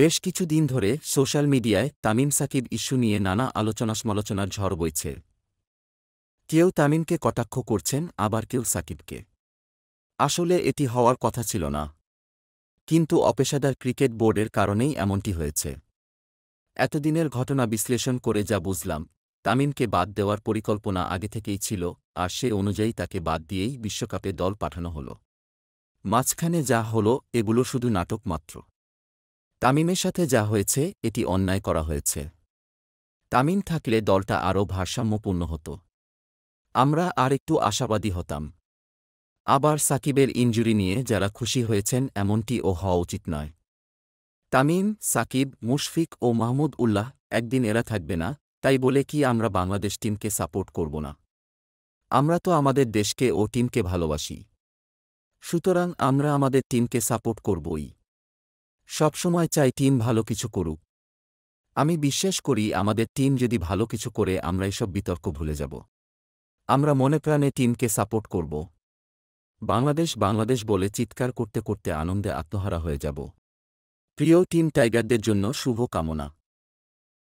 বেশ কিছুদিন ধরে সোশ্যাল মিডিয়ায় তামিম সাকিব ইস্যু নিয়ে নানা আলোচনা সমালোচনার ঝড় বইছে কেউ তামিমকে কটাক্ষ করছেন আবার কেউ সাকিবকে আসলে এটি হওয়ার কথা ছিল না কিন্তু অপেশাদার ক্রিকেট বোর্ডের কারণেই এমনটি হয়েছে এতদিনের ঘটনা বিশ্লেষণ করে যা বুঝলাম তামিমকে বাদ দেওয়ার পরিকল্পনা আগে থেকেই ছিল আর সে অনুযায়ী তাকে বাদ দিয়েই বিশ্বকাপে দল পাঠানো হল মাঝখানে যা হল এগুলো শুধু নাটক মাত্র তামিমের সাথে যা হয়েছে এটি অন্যায় করা হয়েছে তামিম থাকলে দলটা আরও ভারসাম্যপূর্ণ হতো আমরা আর একটু আশাবাদী হতাম আবার সাকিবের ইঞ্জুরি নিয়ে যারা খুশি হয়েছেন এমনটি ও হওয়া উচিত নয় তামিম সাকিব মুশফিক ও মাহমুদ উল্লাহ একদিন এরা থাকবে না তাই বলে কি আমরা বাংলাদেশ টিমকে সাপোর্ট করব না আমরা তো আমাদের দেশকে ও টিমকে ভালোবাসি সুতরাং আমরা আমাদের টিমকে সাপোর্ট করবই সবসময় চাই টিম ভালো কিছু করুক আমি বিশ্বাস করি আমাদের টিম যদি ভালো কিছু করে আমরা এসব বিতর্ক ভুলে যাব আমরা মনে প্রাণে টিমকে সাপোর্ট করব বাংলাদেশ বাংলাদেশ বলে চিৎকার করতে করতে আনন্দে আত্মহারা হয়ে যাব প্রিয় টিম টাইগারদের জন্য শুভ কামনা